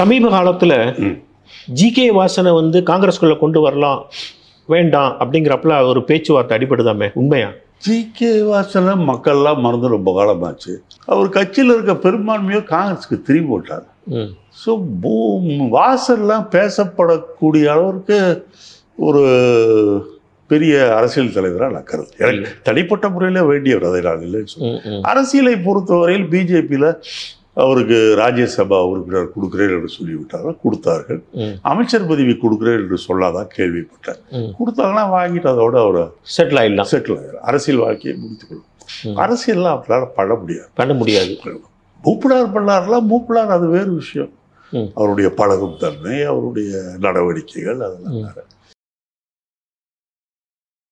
சமீப காலத்தில் G K வாசனை வந்து காங்கிரஸ்குள்ளே கொண்டு வரலாம் வேண்டாம் அப்படிங்கிறப்பல ஒரு பேச்சுவார்த்தை அடிபடுதாமே உண்மையா ஜி கே வாசனை மக்கள்லாம் மறந்து ரொம்ப காலமாச்சு அவர் கட்சியில் இருக்க பெரும்பான்மையோ காங்கிரஸுக்கு திரும்பி போட்டார் ஸோ பூ வாசல்லாம் பேசப்படக்கூடிய அளவுக்கு ஒரு பெரிய அரசியல் தலைவராக நடக்கிறது எனக்கு தனிப்பட்ட முறையில் வேண்டியவர் அதை நான் இல்லைன்னு சொல்லுவேன் அரசியலை பொறுத்தவரையில் பிஜேபியில் அவருக்கு ராஜ்யசபா உறுப்பினர் கொடுக்குறேன் என்று சொல்லிவிட்டார்கள் கொடுத்தார்கள் அமைச்சர் பதவி கொடுக்குறேன் என்று சொல்லாதான் கேள்விப்பட்டேன் கொடுத்தாங்கன்னா வாங்கிட்டு அதோட அவர் செட்டில் ஆகிடலாம் செட்டில் ஆகிடும் அரசியல் வாழ்க்கையை முடித்துக்கொள்ளும் அரசியல்லாம் அவரால் பண்ண முடியாது பண்ண முடியாது மூப்பிடார் பண்ணார்லாம் மூப்பிடார் அது வேறு விஷயம் அவருடைய பழகும் தன்மை அவருடைய நடவடிக்கைகள் அதெல்லாம் வேறு